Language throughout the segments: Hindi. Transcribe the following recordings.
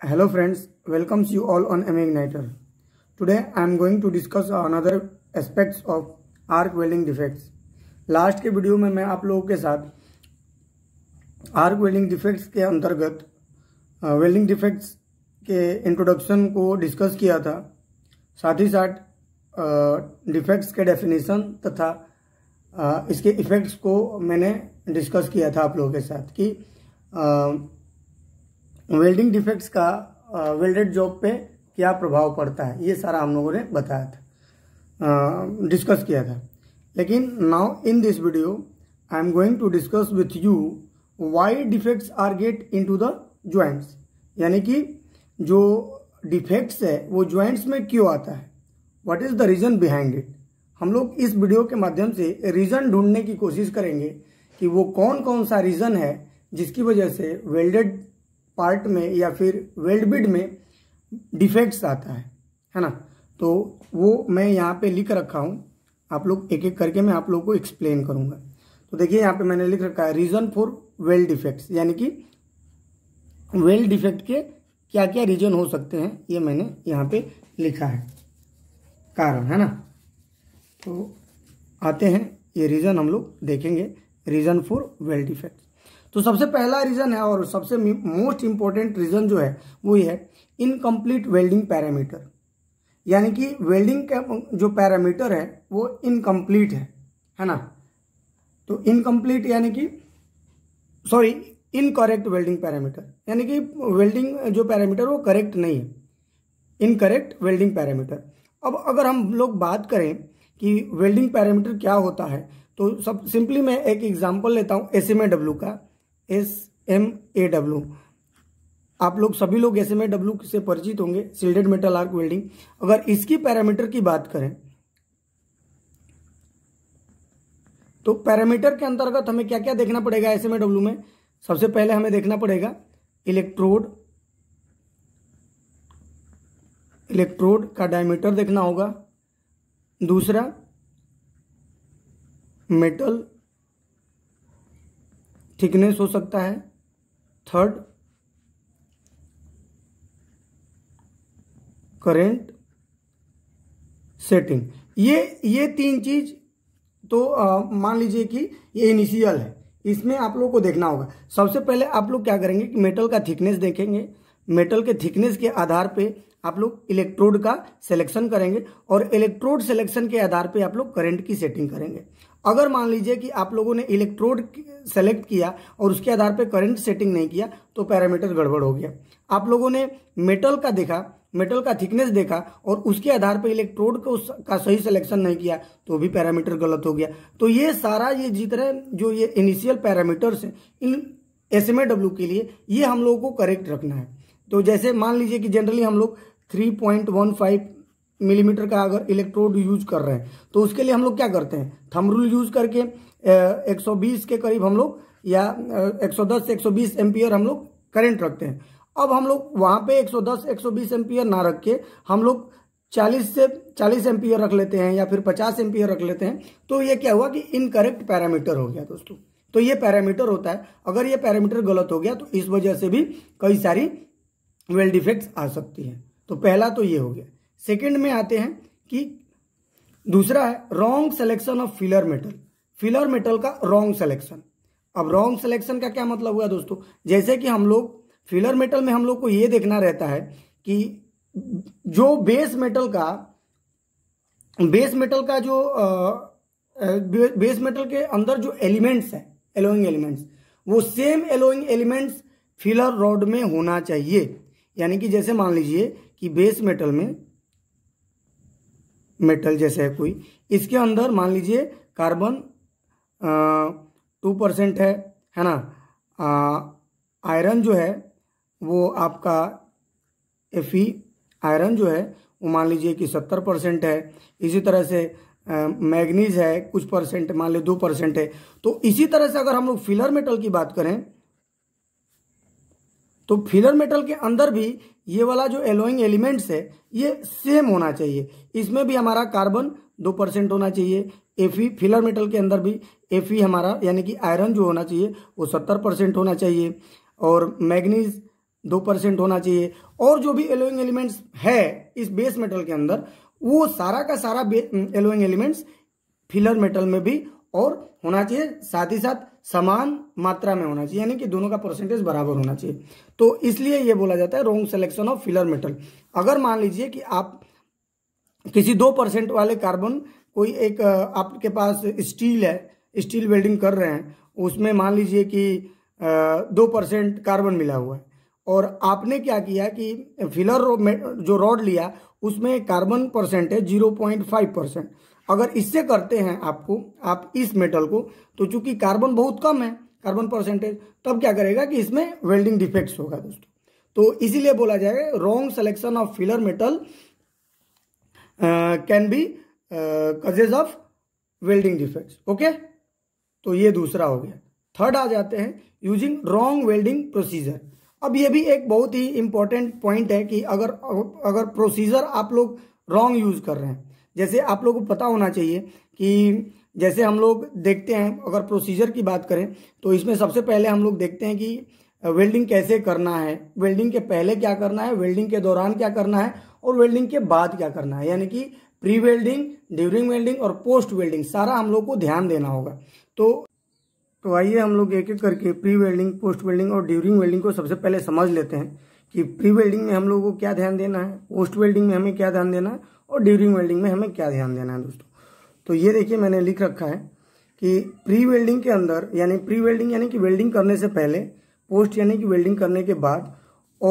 Hello friends, welcomes you all on MA Igniter. Today I am going to discuss another aspects of arc welding defects. Last के वीडियो में मैं आप लोगों के साथ आर्क वेल्डिंग डिफेक्ट्स के अंतर्गत वेल्डिंग डिफेक्ट्स के इंट्रोडक्शन को डिस्कस किया था साथ ही साथ डिफेक्ट्स के डेफिनेशन तथा आ, इसके इफेक्ट्स को मैंने डिस्कस किया था आप लोगों के साथ कि वेल्डिंग डिफेक्ट्स का वेल्डेड जॉब पे क्या प्रभाव पड़ता है ये सारा हम लोगों ने बताया था डिस्कस किया था लेकिन now in this video I am going to discuss with you why defects are get in to the joints यानी कि जो डिफेक्ट्स है वो ज्वाइंट्स में क्यों आता है what is the reason behind it हम लोग इस वीडियो के माध्यम से रीज़न ढूंढने की कोशिश करेंगे कि वो कौन कौन सा रीज़न है जिसकी वजह से वेल्डेड पार्ट में या फिर वेल्ड बिड में डिफेक्ट्स आता है है ना तो वो मैं यहाँ पे लिख रखा हूँ आप लोग एक एक करके मैं आप लोगों को एक्सप्लेन करूँगा तो देखिए यहाँ पे मैंने लिख रखा है रीज़न फॉर वेल डिफेक्ट्स यानी कि वेल डिफेक्ट के क्या क्या रीजन हो सकते हैं ये मैंने यहाँ पे लिखा है कारण है ना तो आते हैं ये रीज़न हम लोग देखेंगे रीज़न फॉर वेल डिफेक्ट्स तो सबसे पहला रीजन है और सबसे मोस्ट इंपॉर्टेंट रीजन जो है वो ये है इनकम्प्लीट वेल्डिंग पैरामीटर यानी कि वेल्डिंग का जो पैरामीटर है वो इनकम्प्लीट है है ना तो इनकम्प्लीट यानी कि सॉरी इनकरेक्ट वेल्डिंग पैरामीटर यानी कि वेल्डिंग जो पैरामीटर वो करेक्ट नहीं है इनकरेक्ट वेल्डिंग पैरामीटर अब अगर हम लोग बात करें कि वेल्डिंग पैरामीटर क्या होता है तो सब सिंपली मैं एक एग्जांपल लेता हूं एस का एस एम ए डब्ल्यू आप लोग सभी लोग एस एम ए डब्ल्यू से परिचित होंगे सिल्डेड मेटल आर्क वेल्डिंग अगर इसकी पैरामीटर की बात करें तो पैरामीटर के अंतर्गत हमें क्या क्या देखना पड़ेगा एस एम ए डब्ल्यू में सबसे पहले हमें देखना पड़ेगा इलेक्ट्रोड इलेक्ट्रोड का डायमीटर देखना होगा दूसरा मेटल थिकनेस हो सकता है थर्ड करेंट सेटिंग ये ये तीन चीज तो मान लीजिए कि ये इनिशियल है इसमें आप लोगों को देखना होगा सबसे पहले आप लोग क्या करेंगे कि मेटल का थिकनेस देखेंगे मेटल के थिकनेस के आधार पे आप लोग इलेक्ट्रोड का सिलेक्शन करेंगे और इलेक्ट्रोड सिलेक्शन के आधार पे आप लोग करंट की सेटिंग करेंगे अगर मान लीजिए कि आप लोगों ने इलेक्ट्रोड सेलेक्ट किया और उसके आधार पर करंट सेटिंग नहीं किया तो पैरामीटर गड़बड़ हो गया आप लोगों ने मेटल का देखा मेटल का थिकनेस देखा और उसके आधार पर इलेक्ट्रोड को का सही सिलेक्शन नहीं किया तो भी पैरामीटर गलत हो गया तो ये सारा ये जितने जो ये इनिशियल पैरामीटर्स हैं इन एस के लिए ये हम लोगों को करेक्ट रखना है तो जैसे मान लीजिए कि जनरली हम लोग three point one five millimetre का अगर इलेक्ट्रोड यूज कर रहे हैं तो उसके लिए हम लोग क्या करते हैं थमरूल यूज करके एक सौ बीस के करीब हम लोग या एक सौ दस से एक सौ बीस एम्पियर हम लोग करेंट रखते हैं अब हम लोग वहां पे 110 120 एम्पियर ना रख के हम लोग 40 से 40 एम्पियर रख लेते हैं या फिर 50 एम्पियर रख लेते हैं तो ये क्या हुआ कि इनकरेक्ट पैरामीटर हो गया दोस्तों तो ये पैरामीटर होता है अगर ये पैरामीटर गलत हो गया तो इस वजह से भी कई सारी वेल इफेक्ट आ सकती है तो पहला तो ये हो गया सेकेंड में आते हैं कि दूसरा है wrong selection of filler metal filler metal का रॉन्ग सेलेक्शन अब रॉन्ग सेलेक्शन का क्या मतलब हुआ दोस्तों जैसे कि हम लोग फिलर मेटल में हम लोग को ये देखना रहता है कि जो बेस मेटल का बेस मेटल का जो बेस मेटल के अंदर जो एलिमेंट्स है एलोइंग एलिमेंट्स वो same alloying elements filler rod में होना चाहिए यानी कि जैसे मान लीजिए कि बेस मेटल में मेटल जैसे है कोई इसके अंदर मान लीजिए कार्बन टू परसेंट है है ना आयरन जो है वो आपका एफ आयरन जो है वो मान लीजिए कि सत्तर परसेंट है इसी तरह से मैग्नीज है कुछ परसेंट मान लीजिए दो परसेंट है तो इसी तरह से अगर हम लोग फिलर मेटल की बात करें तो फिलर मेटल के अंदर भी ये वाला जो एलोइंग एलिमेंट्स है ये सेम होना चाहिए इसमें भी हमारा कार्बन दो परसेंट होना चाहिए एफ ई फिलर मेटल के अंदर भी एफ ई हमारा यानी कि आयरन जो होना चाहिए वो सत्तर परसेंट होना चाहिए और मैग्नीज दो परसेंट होना चाहिए और जो भी एलोइंग एलिमेंट्स है इस बेस मेटल के अंदर वो सारा का सारा एलोइंग एलिमेंट्स फिलर मेटल में भी और होना चाहिए साथ ही साथ समान मात्रा में होना चाहिए यानी कि दोनों का परसेंटेज बराबर होना चाहिए तो इसलिए ये बोला जाता है wrong selection of filler metal अगर मान लीजिए कि आप किसी दो परसेंट वाले कार्बन कोई एक आपके पास स्टील है स्टील वेल्डिंग कर रहे हैं उसमें मान लीजिए कि दो परसेंट कार्बन मिला हुआ है और आपने क्या किया कि फिलर जो रॉड लिया उसमें carbon percentage zero point five percent अगर इससे करते हैं आपको आप इस मेटल को तो चूंकि कार्बन बहुत कम है कार्बन परसेंटेज तब क्या करेगा कि इसमें वेल्डिंग डिफेक्ट्स होगा दोस्तों तो इसीलिए बोला जाएगा wrong selection of filler metal can be causes of welding defects okay तो ये दूसरा हो गया थर्ड आ जाते हैं यूजिंग रॉन्ग वेल्डिंग प्रोसीजर अब ये भी एक बहुत ही इंपॉर्टेंट पॉइंट है कि अगर अगर प्रोसीजर आप लोग रॉन्ग यूज कर रहे हैं जैसे आप लोगों को पता होना चाहिए कि जैसे हम लोग देखते हैं अगर प्रोसीजर की बात करें तो इसमें सबसे पहले हम लोग देखते हैं कि वेल्डिंग कैसे करना है वेल्डिंग के पहले क्या करना है वेल्डिंग के दौरान क्या करना है और वेल्डिंग के बाद क्या करना है यानी कि प्री वेल्डिंग ड्यूरिंग वेल्डिंग और पोस्ट वेल्डिंग सारा हम लोग को ध्यान देना होगा तो तो आइए हम लोग एक एक करके प्री वेल्डिंग पोस्ट वेल्डिंग और ड्यूरिंग वेल्डिंग को सबसे पहले समझ लेते हैं कि प्री वेल्डिंग में हम लोग को क्या ध्यान देना है पोस्ट वेल्डिंग में हमें क्या ध्यान देना है और ड्यूरिंग वेल्डिंग में हमें क्या ध्यान देना है दोस्तों तो ये देखिए मैंने लिख रखा है कि प्री वेल्डिंग के अंदर यानी प्री वेल्डिंग यानी कि वेल्डिंग करने से पहले पोस्ट यानी कि वेल्डिंग करने के बाद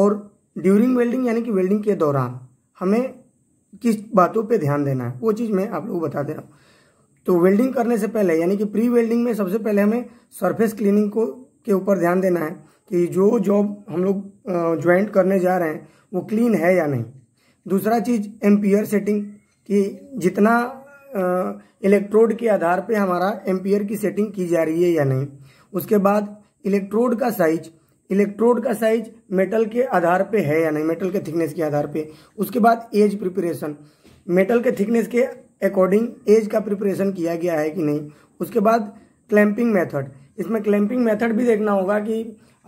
और ड्यूरिंग वेल्डिंग यानी कि वेल्डिंग के दौरान हमें किस बातों पे ध्यान देना है वो चीज़ मैं आप लोग बता दे रहा हूँ तो वेल्डिंग करने से पहले यानी कि प्री वेल्डिंग में सबसे पहले हमें सरफेस क्लीनिंग को के ऊपर ध्यान देना है कि जो जॉब हम लोग ज्वाइंट करने जा रहे हैं वो क्लीन है या नहीं दूसरा चीज एम्पियर सेटिंग कि जितना इलेक्ट्रोड के आधार पे हमारा एम्पियर की सेटिंग की जा रही है या नहीं उसके बाद इलेक्ट्रोड का साइज इलेक्ट्रोड का साइज मेटल के आधार पे है या नहीं मेटल के थिकनेस के आधार पे उसके बाद एज प्रिपरेशन मेटल के थिकनेस के अकॉर्डिंग एज का प्रिपरेशन किया गया है कि नहीं उसके बाद क्लैंपिंग मेथड इसमें क्लैंपिंग मेथड भी देखना होगा कि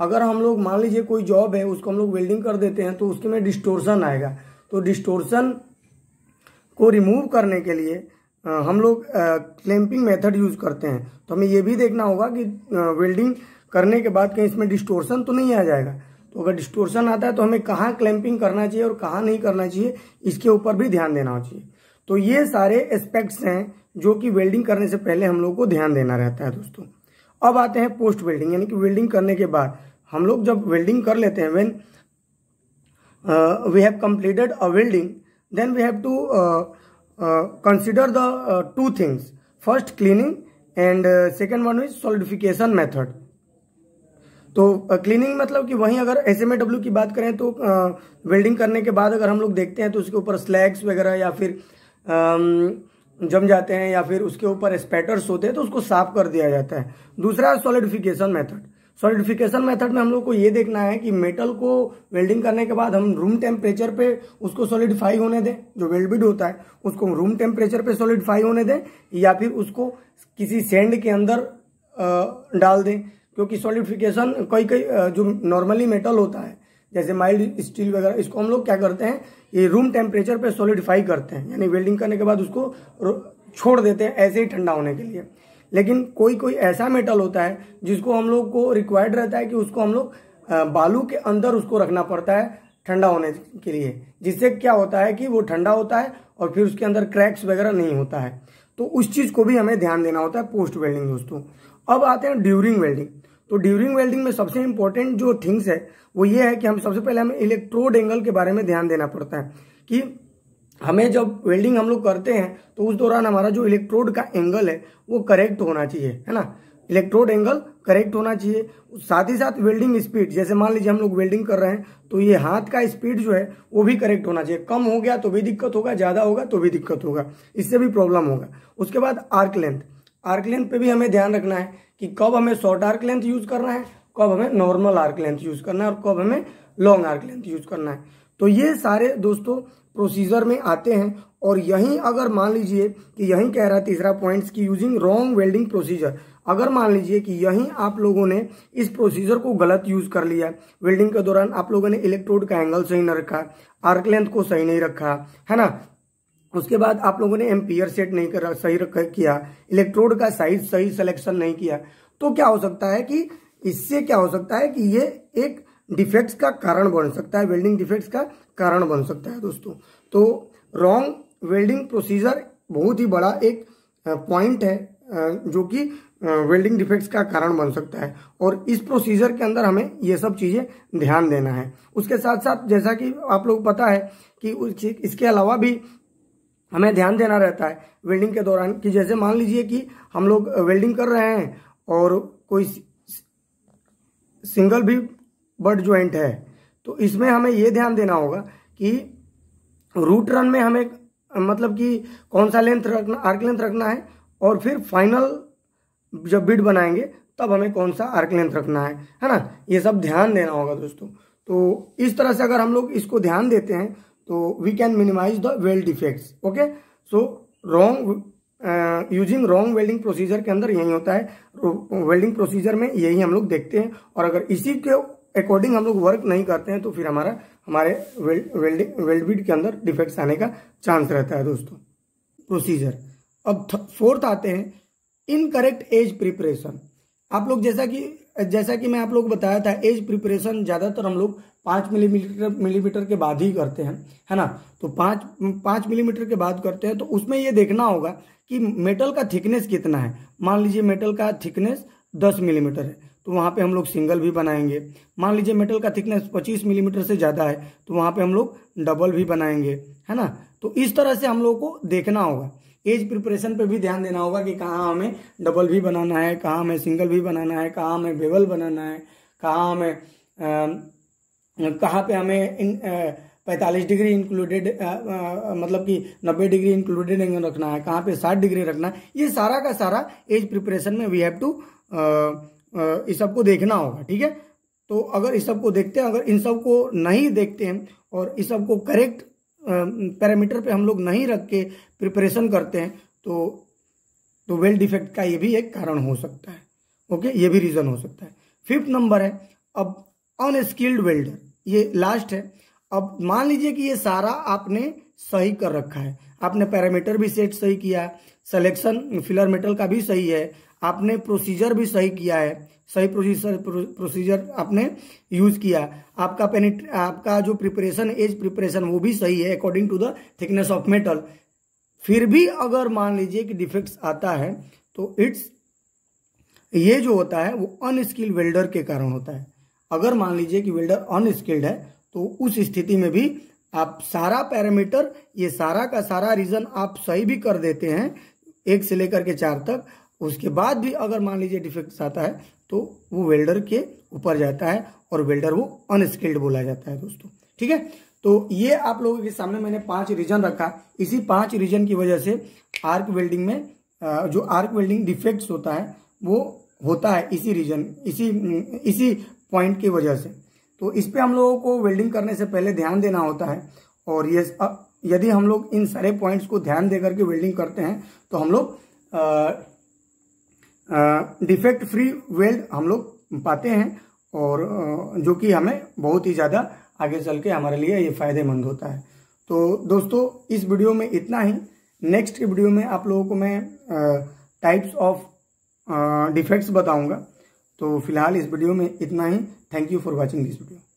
अगर हम लोग मान लीजिए कोई जॉब है उसको हम लोग वेल्डिंग कर देते हैं तो उसके में डिस्टोरसन आएगा तो डिस्टोर्सन को रिमूव करने के लिए हम लोग क्लैंपिंग मेथड यूज करते हैं तो हमें यह भी देखना होगा कि वेल्डिंग करने के बाद कहीं इसमें डिस्टोर्सन तो नहीं आ जाएगा तो अगर डिस्टोर्सन आता है तो हमें कहाँ क्लैंपिंग करना चाहिए और कहाँ नहीं करना चाहिए इसके ऊपर भी ध्यान देना चाहिए तो ये सारे एस्पेक्ट्स हैं जो कि वेल्डिंग करने से पहले हम लोग को ध्यान देना रहता है दोस्तों अब आते हैं पोस्ट वेल्डिंग यानी कि वेल्डिंग करने के बाद हम लोग जब वेल्डिंग कर लेते हैं when Uh, we have completed a welding then we have to uh, uh, consider the two things. First, cleaning and second one is solidification method तो क्लीनिंग uh, मतलब कि वहीं अगर एस एम डब्ल्यू की बात करें तो वेल्डिंग uh, करने के बाद अगर हम लोग देखते हैं तो उसके ऊपर स्लैग्स वगैरह या फिर uh, जम जाते हैं या फिर उसके ऊपर स्पैटर्स होते हैं तो उसको साफ कर दिया जाता है दूसरा सॉलिडिफिकेशन मेथड सॉलिडिफिकेशन मेथड में हम लोग को ये देखना है कि मेटल को वेल्डिंग करने के बाद हम रूम टेम्परेचर पे उसको सॉलिडिफाई होने दें जो वेल्डिड होता है उसको रूम टेम्परेचर पे सॉलिडिफाई होने दें या फिर उसको किसी सेंड के अंदर डाल दें क्योंकि सॉलिडिफिकेशन कई कई जो नॉर्मली मेटल होता है जैसे माइल्ड स्टील वगैरह इसको हम लोग क्या करते हैं ये रूम टेम्परेचर पे सॉलिडिफाई करते हैं यानी वेल्डिंग करने के बाद उसको छोड़ देते हैं ऐसे ही ठंडा होने के लिए लेकिन कोई कोई ऐसा मेटल होता है जिसको हम लोग को रिक्वायर्ड रहता है कि उसको हम लोग बालू के अंदर उसको रखना पड़ता है ठंडा होने के लिए जिससे क्या होता है कि वो ठंडा होता है और फिर उसके अंदर क्रैक्स वगैरह नहीं होता है तो उस चीज़ को भी हमें ध्यान देना होता है पोस्ट वेल्डिंग दोस्तों अब आते हैं ड्यूरिंग वेल्डिंग तो ड्यूरिंग वेल्डिंग में सबसे इंपॉर्टेंट जो थिंग्स है वो ये है कि हम सबसे पहले हमें इलेक्ट्रोड एंगल के बारे में ध्यान देना पड़ता है कि हमें जब वेल्डिंग हम लोग करते हैं तो उस दौरान हमारा जो इलेक्ट्रोड का एंगल है वो करेक्ट होना चाहिए है ना इलेक्ट्रोड एंगल करेक्ट होना चाहिए साथ ही साथ वेल्डिंग स्पीड जैसे मान लीजिए हम लोग वेल्डिंग कर रहे हैं तो ये हाथ का स्पीड जो है वो भी करेक्ट होना चाहिए कम हो गया तो भी दिक्कत होगा ज़्यादा होगा तो भी दिक्कत होगा इससे भी प्रॉब्लम होगा उसके बाद आर्क लेंथ आर्क लेंथ पे भी हमें ध्यान रखना है कि कब हमें शॉर्ट आर्क लेंथ यूज़ करना है कब हमें नॉर्मल आर्क लेंथ यूज़ करना है और कब हमें लॉन्ग आर्क लेंथ यूज़ करना है तो ये सारे दोस्तों प्रोसीजर में आते हैं और यहीं अगर मान लीजिए कि यहीं कह रहा है तीसरा पॉइंट की यूजिंग रॉन्ग वेल्डिंग प्रोसीजर अगर मान लीजिए कि यहीं आप लोगों ने इस प्रोसीजर को गलत यूज कर लिया वेल्डिंग के दौरान आप लोगों ने इलेक्ट्रोड का एंगल सही न रखा आर्क लेंथ को सही नहीं रखा है ना उसके बाद आप लोगों ने एम्पियर सेट नहीं कर सही किया इलेक्ट्रोड का साइज सही सिलेक्शन नहीं किया तो क्या हो सकता है कि इससे क्या हो सकता है कि ये एक डिफेक्ट्स का कारण बन सकता है वेल्डिंग डिफेक्ट्स का कारण बन सकता है दोस्तों तो रॉन्ग वेल्डिंग प्रोसीजर बहुत ही बड़ा एक पॉइंट है जो कि वेल्डिंग डिफेक्ट्स का कारण बन सकता है और इस प्रोसीजर के अंदर हमें ये सब चीज़ें ध्यान देना है उसके साथ साथ जैसा कि आप लोग पता है कि इसके अलावा भी हमें ध्यान देना रहता है वेल्डिंग के दौरान कि जैसे मान लीजिए कि हम लोग वेल्डिंग कर रहे हैं और कोई सिंगल भी बर्ड ज्वाइंट है तो इसमें हमें ये ध्यान देना होगा कि रूट रन में हमें मतलब कि कौन सा लेंथ रखना आर्क लेंथ रखना है और फिर फाइनल जब बिड बनाएंगे तब हमें कौन सा आर्क लेंथ रखना है है ना ये सब ध्यान देना होगा दोस्तों तो इस तरह से अगर हम लोग इसको ध्यान देते हैं तो we can minimise the weld defects okay so wrong using wrong welding procedure के अंदर यही होता है वेल्डिंग प्रोसीजर में यही हम लोग देखते हैं और अगर इसी के अकॉर्डिंग हम लोग वर्क नहीं करते हैं तो फिर हमारा हमारे वेल्ड वेल्ड के अंदर डिफेक्ट्स आने का चांस रहता है दोस्तों प्रोसीजर अब फोर्थ आते हैं इनकरेक्ट एज प्रिपरेशन आप लोग जैसा कि जैसा कि मैं आप लोग बताया था एज प्रिपरेशन ज़्यादातर हम लोग पांच मिलीमीटर मिलीमीटर के बाद ही करते हैं है ना तो पांच पांच मिलीमीटर के बाद करते हैं तो उसमें यह देखना होगा कि मेटल का थिकनेस कितना है मान लीजिए मेटल का थिकनेस दस मिलीमीटर है तो वहाँ पे हम लोग सिंगल भी बनाएंगे मान लीजिए मेटल का थिकनेस 25 मिलीमीटर से ज़्यादा है तो वहाँ पे हम लोग डबल भी बनाएंगे है ना तो इस तरह से हम लोग को देखना होगा एज प्रिपरेशन पे भी ध्यान देना होगा कि कहाँ हमें डबल भी बनाना है कहाँ हमें सिंगल भी बनाना है कहाँ हमें बेबल बनाना है कहाँ हमें कहाँ पर हमें इन पैंतालीस डिग्री इंक्लूडेड मतलब कि नब्बे डिग्री इंक्लूडेड एंगल रखना है कहाँ पे साठ डिग्री रखना है ये सारा का सारा एज प्रिपरेशन में वी हैव टू इस सबको देखना होगा ठीक है तो अगर इस सबको देखते हैं अगर इन सब को नहीं देखते हैं और इस सबको करेक्ट पैरामीटर पे हम लोग नहीं रख के प्रिपरेशन करते हैं तो तो वेल डिफेक्ट का ये भी एक कारण हो सकता है ओके ये भी रीज़न हो सकता है फिफ्थ नंबर है अब अनस्किल्ड वेल्डर ये लास्ट है अब मान लीजिए कि ये सारा आपने सही कर रखा है आपने पैरामीटर भी सेट सही किया सिलेक्शन फिलर मेटल का भी सही है आपने प्रोसीजर भी सही किया है सही प्रोसीजर प्रोसीजर आपने यूज किया आपका पेनिट आपका जो प्रिपरेशन एज प्रिपरेशन वो भी सही है according to the thickness of metal फिर भी अगर मान लीजिए कि डिफेक्ट्स आता है तो इट्स ये जो होता है वो अनस्किल्ड वेल्डर के कारण होता है अगर मान लीजिए कि वेल्डर अनस्किल्ड है तो उस स्थिति में भी आप सारा पैरामीटर ये सारा का सारा रीजन आप सही भी कर देते हैं एक से लेकर के चार तक उसके बाद भी अगर मान लीजिए डिफेक्ट आता है तो वो वेल्डर के ऊपर जाता है और वेल्डर वो अनस्किल्ड बोला जाता है दोस्तों ठीक है तो ये आप लोगों के सामने मैंने पांच रीजन रखा इसी पांच रीजन की वजह से आर्क वेल्डिंग में जो आर्क वेल्डिंग डिफेक्ट्स होता है वो होता है इसी रीजन इसी इसी पॉइंट की वजह से तो इस पर हम लोगों को वेल्डिंग करने से पहले ध्यान देना होता है और ये यदि हम लोग इन सारे पॉइंट्स को ध्यान देकर के वेल्डिंग करते हैं तो हम लोग डिफेक्ट फ्री वेल्ड हम लोग पाते हैं और जो कि हमें बहुत ही ज़्यादा आगे चल के हमारे लिए ये फायदेमंद होता है तो दोस्तों इस वीडियो में इतना ही नेक्स्ट के वीडियो में आप लोगों को मैं टाइप्स ऑफ डिफेक्ट्स बताऊंगा तो फिलहाल इस वीडियो में इतना ही thank you for watching this video